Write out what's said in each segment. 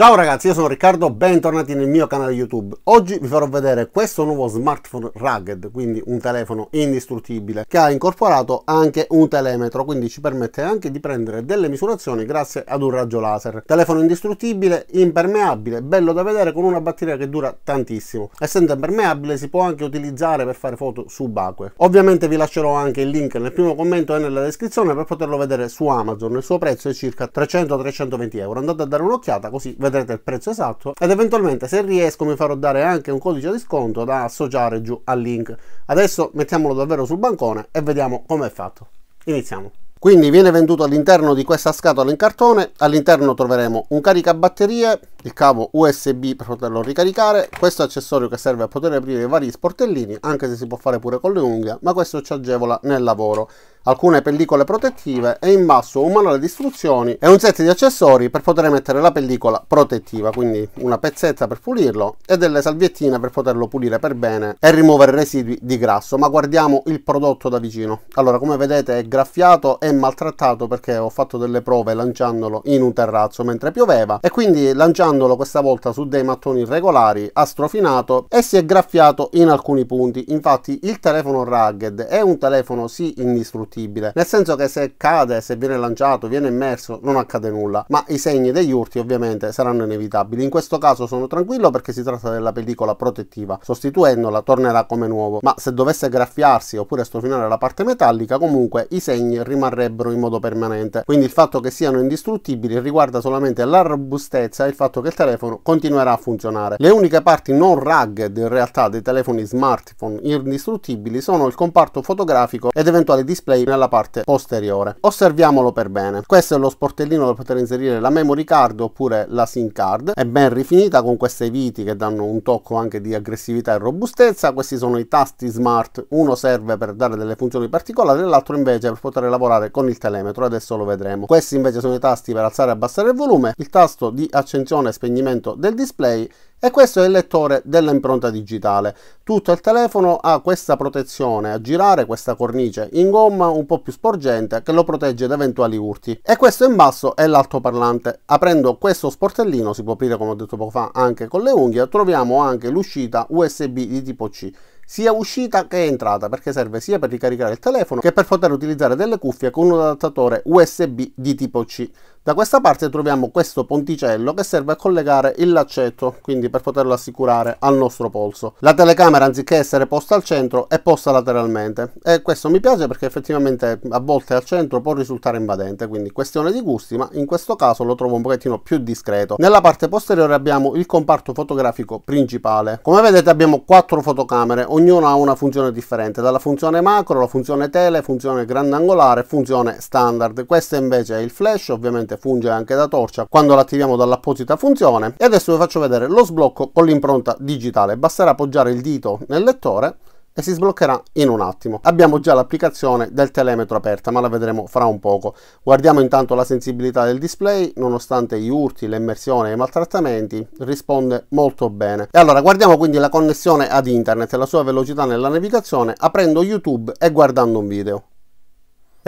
Ciao ragazzi, io sono Riccardo, bentornati nel mio canale YouTube. Oggi vi farò vedere questo nuovo smartphone rugged, quindi un telefono indistruttibile, che ha incorporato anche un telemetro, quindi ci permette anche di prendere delle misurazioni grazie ad un raggio laser. Telefono indistruttibile, impermeabile, bello da vedere con una batteria che dura tantissimo. Essendo impermeabile si può anche utilizzare per fare foto subacquee. Ovviamente vi lascerò anche il link nel primo commento e nella descrizione per poterlo vedere su Amazon. Il suo prezzo è circa 300-320 euro. Andate a dare un'occhiata così vedete vedrete il prezzo esatto ed eventualmente se riesco mi farò dare anche un codice di sconto da associare giù al link adesso mettiamolo davvero sul bancone e vediamo come è fatto iniziamo quindi viene venduto all'interno di questa scatola in cartone, all'interno troveremo un caricabatterie, il cavo USB per poterlo ricaricare, questo accessorio che serve a poter aprire i vari sportellini, anche se si può fare pure con le unghie, ma questo ci agevola nel lavoro, alcune pellicole protettive e in basso un manuale di istruzioni e un set di accessori per poter mettere la pellicola protettiva, quindi una pezzetta per pulirlo e delle salviettine per poterlo pulire per bene e rimuovere residui di grasso, ma guardiamo il prodotto da vicino. Allora come vedete è graffiato è maltrattato perché ho fatto delle prove lanciandolo in un terrazzo mentre pioveva e quindi lanciandolo questa volta su dei mattoni regolari ha strofinato e si è graffiato in alcuni punti. Infatti il telefono rugged è un telefono sì indistruttibile, nel senso che se cade, se viene lanciato, viene immerso, non accade nulla, ma i segni degli urti ovviamente saranno inevitabili. In questo caso sono tranquillo perché si tratta della pellicola protettiva, sostituendola tornerà come nuovo, ma se dovesse graffiarsi oppure strofinare la parte metallica comunque i segni rimarranno rimarrebbero in modo permanente. Quindi il fatto che siano indistruttibili riguarda solamente la robustezza e il fatto che il telefono continuerà a funzionare. Le uniche parti non rugged in realtà dei telefoni smartphone indistruttibili sono il comparto fotografico ed eventuali display nella parte posteriore. Osserviamolo per bene. Questo è lo sportellino dove poter inserire la memory card oppure la SIM card. È ben rifinita con queste viti che danno un tocco anche di aggressività e robustezza. Questi sono i tasti smart. Uno serve per dare delle funzioni particolari e l'altro invece per poter lavorare fare eh, con il telemetro, adesso lo vedremo. Questi invece sono i tasti per alzare e abbassare il volume, il tasto di accensione e spegnimento del display e questo è il lettore dell'impronta digitale. Tutto il telefono ha questa protezione a girare, questa cornice in gomma un po' più sporgente che lo protegge da eventuali urti. E questo in basso è l'altoparlante. Aprendo questo sportellino, si può aprire come ho detto poco fa anche con le unghie, troviamo anche l'uscita USB di tipo C sia uscita che entrata, perché serve sia per ricaricare il telefono che per poter utilizzare delle cuffie con un adattatore USB di tipo C. Da questa parte troviamo questo ponticello che serve a collegare il laccetto, quindi per poterlo assicurare al nostro polso. La telecamera anziché essere posta al centro è posta lateralmente e questo mi piace perché effettivamente a volte al centro può risultare invadente, quindi questione di gusti, ma in questo caso lo trovo un pochettino più discreto. Nella parte posteriore abbiamo il comparto fotografico principale. Come vedete abbiamo quattro fotocamere, ognuna ha una funzione differente, dalla funzione macro, la funzione tele, funzione grandangolare, funzione standard. Questo invece è il flash, ovviamente funge anche da torcia quando l'attiviamo dall'apposita funzione e adesso vi faccio vedere lo sblocco con l'impronta digitale basterà appoggiare il dito nel lettore e si sbloccherà in un attimo. Abbiamo già l'applicazione del telemetro aperta, ma la vedremo fra un poco. Guardiamo intanto la sensibilità del display, nonostante gli urti, le immersioni e i maltrattamenti, risponde molto bene. E allora guardiamo quindi la connessione ad internet e la sua velocità nella navigazione aprendo YouTube e guardando un video.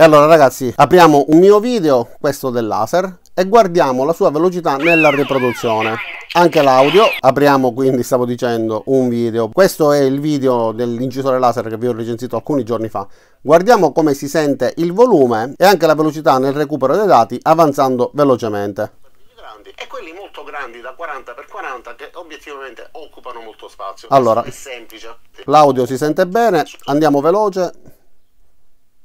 E allora ragazzi, apriamo un mio video, questo del laser, e guardiamo la sua velocità nella riproduzione. Anche l'audio, apriamo quindi, stavo dicendo, un video. Questo è il video dell'incisore laser che vi ho recensito alcuni giorni fa. Guardiamo come si sente il volume e anche la velocità nel recupero dei dati avanzando velocemente e quelli molto grandi da 40 x 40 che obiettivamente occupano molto spazio. Allora, L'audio si sente bene, andiamo veloce.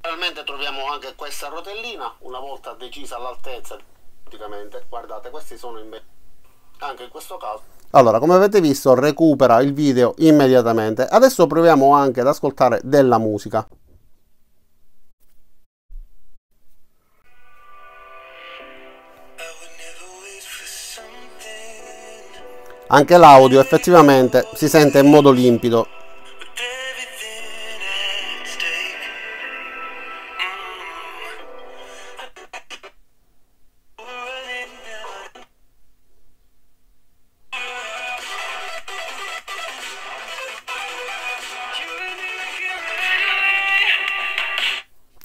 Finalmente troviamo anche questa rotellina, una volta decisa l'altezza, praticamente, guardate, questi sono invece anche in questo caso. Allora, come avete visto, recupera il video immediatamente. Adesso proviamo anche ad ascoltare della musica. Anche l'audio effettivamente si sente in modo limpido,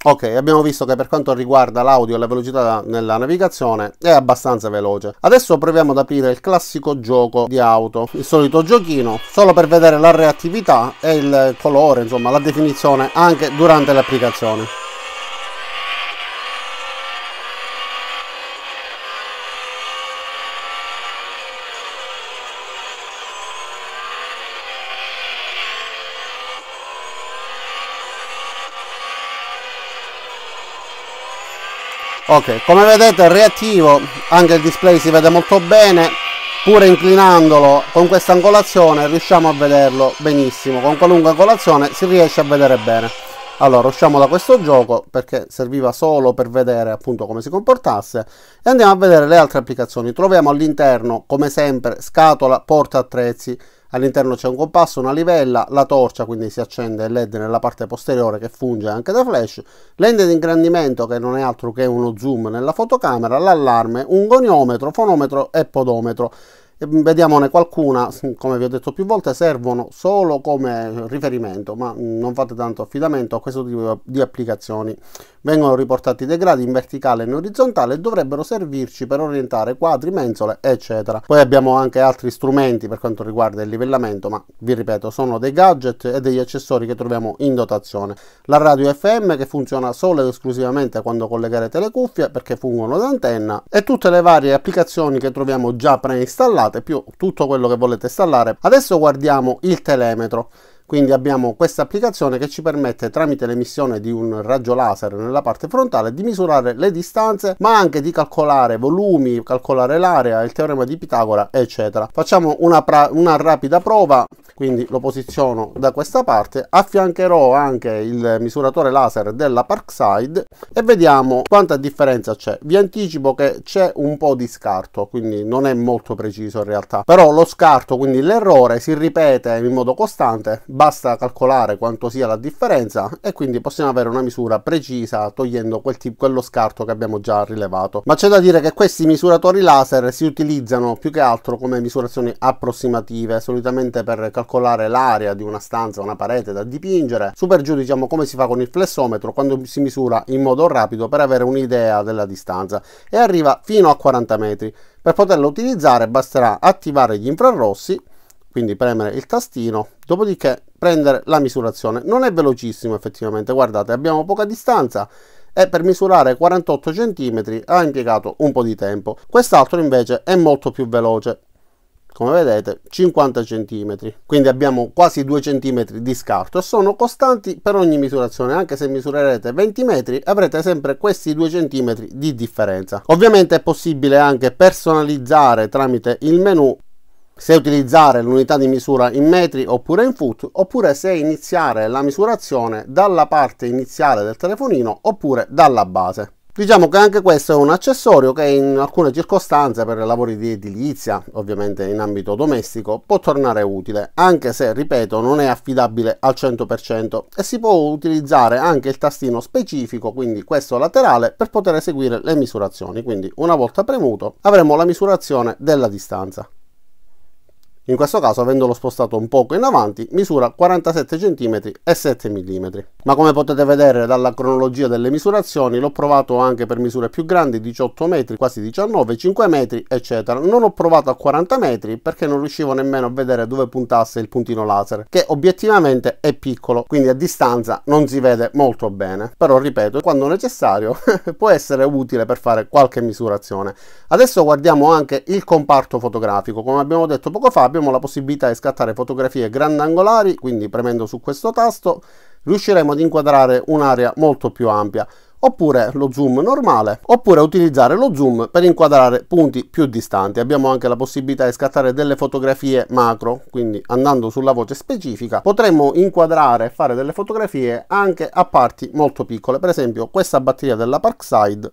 Ok, abbiamo visto che per quanto riguarda l'audio e la velocità nella navigazione è abbastanza veloce. Adesso proviamo ad aprire il classico gioco di auto, il solito giochino, solo per vedere la reattività e il colore, insomma la definizione anche durante l'applicazione. applicazioni. ok come vedete è reattivo anche il display si vede molto bene pure inclinandolo con questa angolazione riusciamo a vederlo benissimo con qualunque angolazione si riesce a vedere bene allora usciamo da questo gioco perché serviva solo per vedere appunto come si comportasse e andiamo a vedere le altre applicazioni troviamo all'interno come sempre scatola porta attrezzi All'interno c'è un compasso, una livella, la torcia, quindi si accende il led nella parte posteriore che funge anche da flash, lente di ingrandimento che non è altro che uno zoom nella fotocamera, l'allarme, un goniometro, fonometro e podometro. Ehm, vediamone qualcuna mm, come vi ho detto più volte servono solo come riferimento ma mm, non fate tanto affidamento a questo tipo di applicazioni vengono riportati dei gradi in verticale e in orizzontale e dovrebbero servirci per orientare quadri mensole eccetera poi abbiamo anche altri strumenti per quanto riguarda il livellamento ma vi ripeto sono dei gadget e degli accessori che troviamo in dotazione la radio fm che funziona solo ed esclusivamente quando collegherete le cuffie perché fungono da antenna e tutte le varie applicazioni che troviamo già preinstallate installate più tutto quello che volete installare. Adesso guardiamo il telemetro. Quindi abbiamo questa applicazione che ci permette tramite l'emissione di un raggio laser nella parte frontale di misurare le distanze ma anche di calcolare volumi, calcolare l'area, il teorema di Pitagora eccetera. Facciamo una, una rapida prova, quindi lo posiziono da questa parte, affiancherò anche il misuratore laser della Parkside e vediamo quanta differenza c'è. Vi anticipo che c'è un po' di scarto, quindi non è molto preciso in realtà, però lo scarto, quindi l'errore si ripete in modo costante basta calcolare quanto sia la differenza e quindi possiamo avere una misura precisa togliendo quel tipo, quello scarto che abbiamo già rilevato. Ma c'è da dire che questi misuratori laser si utilizzano più che altro come misurazioni approssimative, solitamente per calcolare l'area di una stanza, una parete da dipingere, su giù diciamo come si fa con il flessometro quando si misura in modo rapido per avere un'idea della distanza e arriva fino a 40 metri. Per poterlo utilizzare basterà attivare gli infrarossi quindi premere il tastino, dopodiché prendere la misurazione. Non è velocissimo effettivamente, guardate, abbiamo poca distanza e per misurare 48 cm ha impiegato un po' di tempo. Quest'altro invece è molto più veloce, come vedete 50 cm quindi abbiamo quasi 2 cm di scarto e sono costanti per ogni misurazione anche se misurerete 20 metri avrete sempre questi 2 cm di differenza ovviamente è possibile anche personalizzare tramite il menu se utilizzare l'unità di misura in metri oppure in foot, oppure se iniziare la misurazione dalla parte iniziale del telefonino oppure dalla base. Diciamo che anche questo è un accessorio che in alcune circostanze per lavori di edilizia, ovviamente in ambito domestico, può tornare utile, anche se, ripeto, non è affidabile al 100% e si può utilizzare anche il tastino specifico, quindi questo laterale, per poter eseguire le misurazioni. Quindi una volta premuto avremo la misurazione della distanza. In questo caso, avendolo spostato un poco in avanti, misura 47 cm e 7 mm. Ma come potete vedere dalla cronologia delle misurazioni, l'ho provato anche per misure più grandi, 18 metri, quasi 19, 5 metri, eccetera. Non ho provato a 40 metri perché non riuscivo nemmeno a vedere dove puntasse il puntino laser, che obiettivamente è piccolo, quindi a distanza non si vede molto bene. Però ripeto, quando necessario può essere utile per fare qualche misurazione. Adesso guardiamo anche il comparto fotografico, come abbiamo detto poco fa abbiamo la possibilità di scattare fotografie grandangolari, quindi premendo su questo tasto riusciremo ad inquadrare un'area molto più ampia oppure lo zoom normale, oppure utilizzare lo zoom per inquadrare punti più distanti. Abbiamo anche la possibilità di scattare delle fotografie macro, quindi andando sulla voce specifica potremmo inquadrare e fare delle fotografie anche a parti molto piccole, per esempio questa batteria della Parkside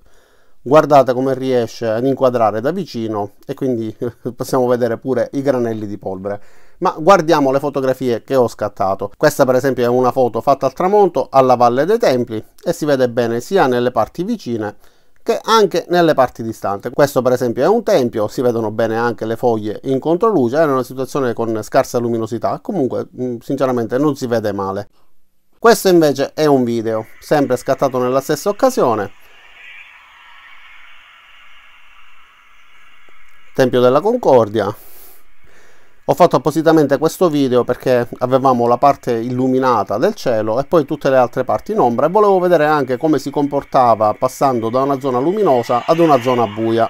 guardate come riesce ad inquadrare da vicino e quindi possiamo vedere pure i granelli di polvere ma guardiamo le fotografie che ho scattato questa per esempio è una foto fatta al tramonto alla valle dei templi e si vede bene sia nelle parti vicine che anche nelle parti distanti questo per esempio è un tempio si vedono bene anche le foglie in controluce è una situazione con scarsa luminosità comunque mm, sinceramente non si vede male questo invece è un video sempre scattato nella stessa occasione Tempio della Concordia. Ho fatto appositamente questo video perché avevamo la parte illuminata del cielo e poi tutte le altre parti in ombra e volevo vedere anche come si comportava passando da una zona luminosa ad una zona buia.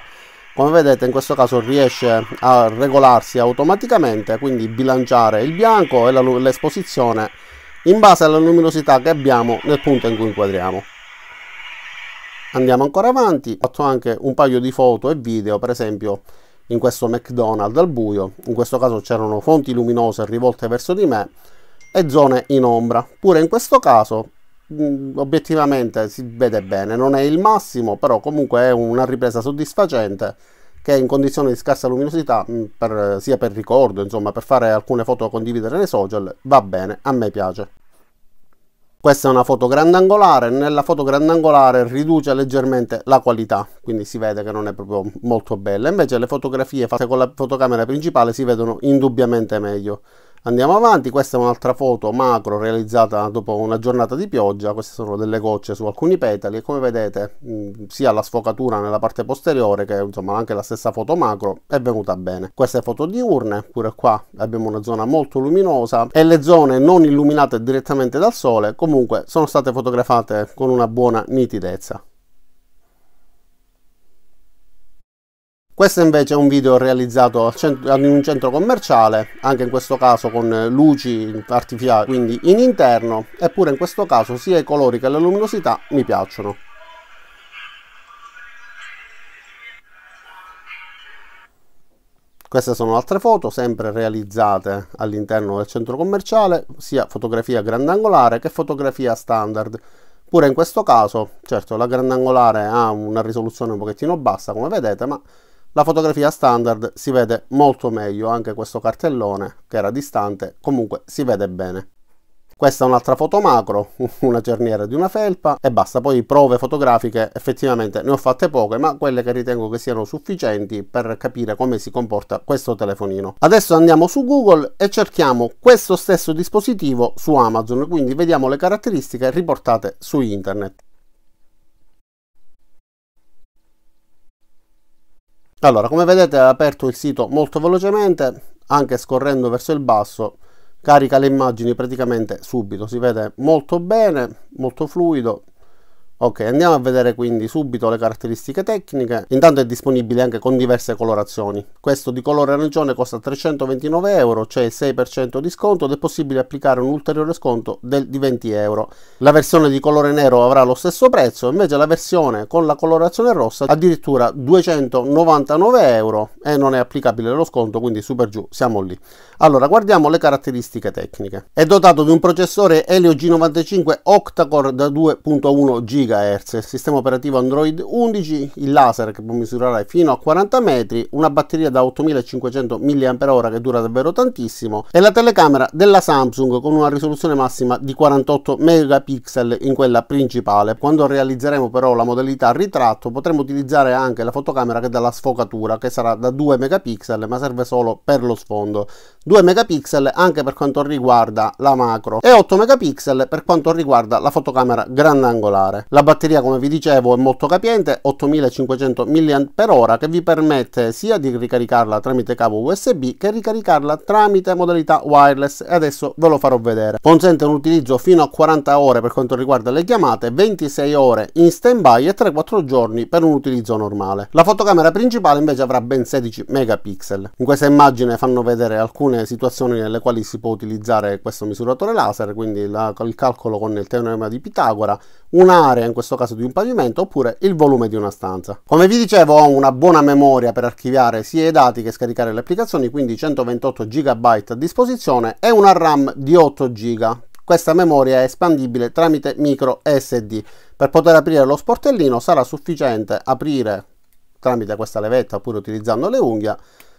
Come vedete in questo caso riesce a regolarsi automaticamente, quindi bilanciare il bianco e l'esposizione in base alla luminosità che abbiamo nel punto in cui inquadriamo. Andiamo ancora avanti, ho fatto anche un paio di foto e video per esempio in questo McDonald's al buio, in questo caso c'erano fonti luminose rivolte verso di me e zone in ombra. Pure in questo caso obiettivamente si vede bene, non è il massimo, però comunque è una ripresa soddisfacente che in condizioni di scarsa luminosità, per, sia per ricordo, insomma, per fare alcune foto da condividere nei social, va bene, a me piace questa è una foto grandangolare, nella foto grandangolare riduce leggermente la qualità, quindi si vede che non è proprio molto bella, invece le fotografie fatte con la fotocamera principale si vedono indubbiamente meglio. Andiamo avanti, questa è un'altra foto macro realizzata dopo una giornata di pioggia, queste sono delle gocce su alcuni petali e come vedete mh, mm, sia la sfocatura nella parte posteriore che insomma anche la stessa foto macro è venuta bene. Queste foto diurne, pure qua abbiamo una zona molto luminosa e le zone non illuminate direttamente dal sole comunque sono state fotografate con una buona nitidezza. Questo invece è un video realizzato in un centro commerciale, anche in questo caso con eh, luci artificiali, quindi in interno, eppure in questo caso sia i colori che la luminosità mi piacciono. Queste sono altre foto, sempre realizzate all'interno del centro commerciale, sia fotografia grandangolare che fotografia standard. Pure in questo caso, certo, la grandangolare ha una risoluzione un pochettino bassa, come vedete, ma la fotografia standard si vede molto meglio, anche questo cartellone che era distante comunque si vede bene. Questa è un'altra foto macro, una cerniera di una felpa e basta, poi prove fotografiche effettivamente ne ho fatte poche ma quelle che ritengo che siano sufficienti per capire come si comporta questo telefonino. Adesso andiamo su Google e cerchiamo questo stesso dispositivo su Amazon, quindi vediamo le caratteristiche riportate su internet. Allora, come vedete ha aperto il sito molto velocemente, anche scorrendo verso il basso, carica le immagini praticamente subito, si vede molto bene, molto fluido, Ok, andiamo a vedere quindi subito le caratteristiche tecniche. Intanto è disponibile anche con diverse colorazioni. Questo di colore arancione costa 329 euro, c'è cioè 6% di sconto ed è possibile applicare un ulteriore sconto del, di 20 euro. La versione di colore nero avrà lo stesso prezzo, invece la versione con la colorazione rossa addirittura 299 euro e non è applicabile lo sconto, quindi super giù, siamo lì. Allora, guardiamo le caratteristiche tecniche. È dotato di un processore Helio G95 Octa-Core da 2.1 GB GHz, sistema operativo Android 11, il laser che può misurare fino a 40 metri, una batteria da 8500 mAh che dura davvero tantissimo e la telecamera della Samsung con una risoluzione massima di 48 megapixel in quella principale. Quando realizzeremo però la modalità ritratto potremo utilizzare anche la fotocamera che dà la sfocatura che sarà da 2 megapixel ma serve solo per lo sfondo. 2 megapixel anche per quanto riguarda la macro e 8 megapixel per quanto riguarda la fotocamera grandangolare. La batteria, come vi dicevo, è molto capiente, 8500 mAh che vi permette sia di ricaricarla tramite cavo USB che ricaricarla tramite modalità wireless e adesso ve lo farò vedere. Consente un utilizzo fino a 40 ore per quanto riguarda le chiamate, 26 ore in stand-by e 3-4 giorni per un utilizzo normale. La fotocamera principale invece avrà ben 16 megapixel. In questa immagine fanno vedere alcune situazioni nelle quali si può utilizzare questo misuratore laser, quindi la, il calcolo con il teorema di Pitagora, un'area in questo caso di un pavimento, oppure il volume di una stanza. Come vi dicevo ho una buona memoria per archiviare sia i dati che scaricare le applicazioni, quindi 128 GB a disposizione e una RAM di 8 GB. Questa memoria è espandibile tramite micro SD. Per poter aprire lo sportellino sarà sufficiente aprire tramite questa levetta oppure utilizzando le unghie,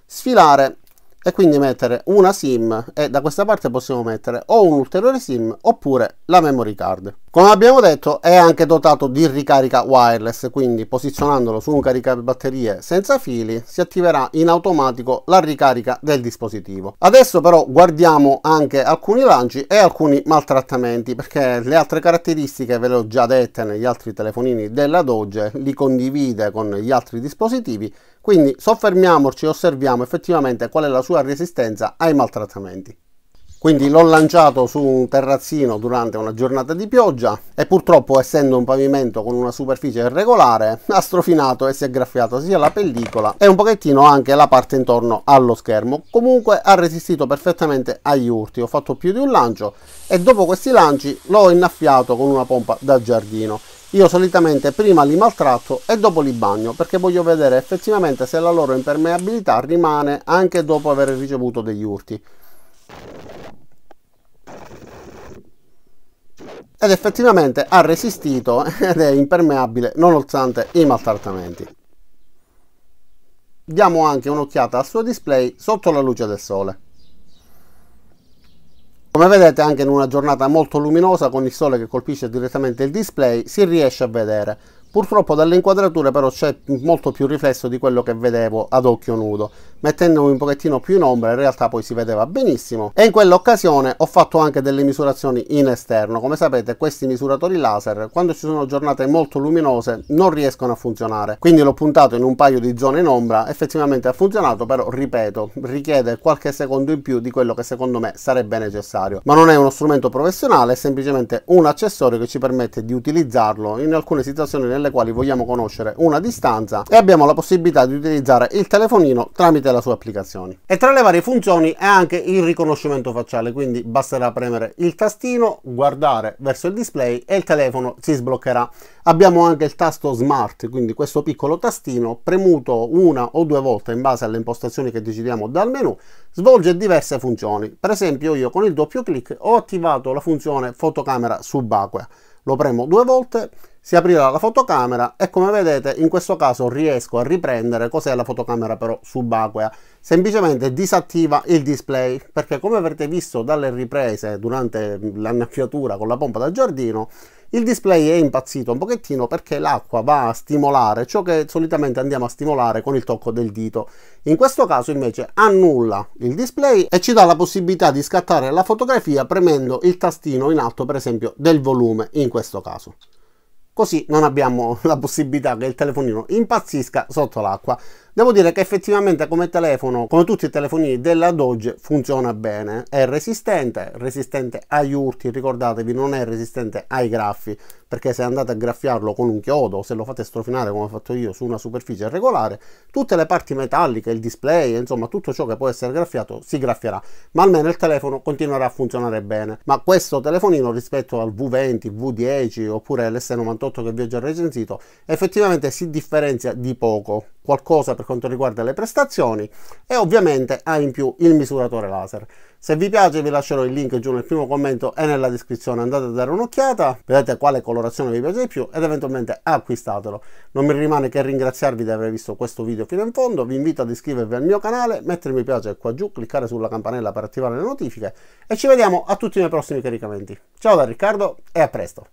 sfilare e quindi mettere una sim e da questa parte possiamo mettere o un'ulteriore sim oppure la memory card. Come abbiamo detto è anche dotato di ricarica wireless, quindi posizionandolo su un caricabatterie senza fili si attiverà in automatico la ricarica del dispositivo. Adesso però guardiamo anche alcuni lanci e alcuni maltrattamenti perché le altre caratteristiche ve le ho già dette negli altri telefonini della Doge, li condivide con gli altri dispositivi, quindi soffermiamoci e osserviamo effettivamente qual è la sua resistenza ai maltrattamenti quindi l'ho lanciato su un terrazzino durante una giornata di pioggia e purtroppo essendo un pavimento con una superficie irregolare ha strofinato e si è graffiato sia la pellicola e un pochettino anche la parte intorno allo schermo comunque ha resistito perfettamente agli urti ho fatto più di un lancio e dopo questi lanci l'ho innaffiato con una pompa da giardino io solitamente prima li maltratto e dopo li bagno perché voglio vedere effettivamente se la loro impermeabilità rimane anche dopo aver ricevuto degli urti. ed effettivamente ha resistito ed è impermeabile nonostante i maltrattamenti. Diamo anche un'occhiata al suo display sotto la luce del sole. Come vedete anche in una giornata molto luminosa con il sole che colpisce direttamente il display si riesce a vedere Purtroppo dalle inquadrature però c'è molto più riflesso di quello che vedevo ad occhio nudo, mettendomi un pochettino più in ombra in realtà poi si vedeva benissimo e in quell'occasione ho fatto anche delle misurazioni in esterno, come sapete questi misuratori laser quando ci sono giornate molto luminose non riescono a funzionare, quindi l'ho puntato in un paio di zone in ombra, effettivamente ha funzionato però ripeto richiede qualche secondo in più di quello che secondo me sarebbe necessario, ma non è uno strumento professionale, è semplicemente un accessorio che ci permette di utilizzarlo in alcune situazioni nelle quali vogliamo conoscere una distanza e abbiamo la possibilità di utilizzare il telefonino tramite la sua applicazione. E tra le varie funzioni è anche il riconoscimento facciale, quindi basterà premere il tastino, guardare verso il display e il telefono si sbloccherà. Abbiamo anche il tasto smart, quindi questo piccolo tastino premuto una o due volte in base alle impostazioni che decidiamo dal menu svolge diverse funzioni. Per esempio io con il doppio clic ho attivato la funzione fotocamera subacquea. Lo premo due volte si aprirà la fotocamera e come vedete in questo caso riesco a riprendere cos'è la fotocamera però subacquea semplicemente disattiva il display perché come avrete visto dalle riprese durante l'annaffiatura con la pompa da giardino il display è impazzito un pochettino perché l'acqua va a stimolare ciò che solitamente andiamo a stimolare con il tocco del dito. In questo caso invece annulla il display e ci dà la possibilità di scattare la fotografia premendo il tastino in alto per esempio del volume in questo caso così non abbiamo la possibilità che il telefonino impazzisca sotto l'acqua Devo dire che effettivamente come telefono, come tutti i telefonini della Doge, funziona bene. È resistente, resistente agli urti, ricordatevi, non è resistente ai graffi, perché se andate a graffiarlo con un chiodo o se lo fate strofinare come ho fatto io su una superficie regolare, tutte le parti metalliche, il display, insomma tutto ciò che può essere graffiato si graffierà, ma almeno il telefono continuerà a funzionare bene. Ma questo telefonino rispetto al V20, V10 oppure l'S98 che vi ho già recensito, effettivamente si differenzia di poco qualcosa per quanto riguarda le prestazioni e ovviamente ha in più il misuratore laser. Se vi piace vi lascerò il link giù nel primo commento e nella descrizione, andate a dare un'occhiata, vedete quale colorazione vi piace di più ed eventualmente acquistatelo. Non mi rimane che ringraziarvi di aver visto questo video fino in fondo, vi invito ad iscrivervi al mio canale, mettere mi piace qua giù, cliccare sulla campanella per attivare le notifiche e ci vediamo a tutti i miei prossimi caricamenti. Ciao da Riccardo e a presto!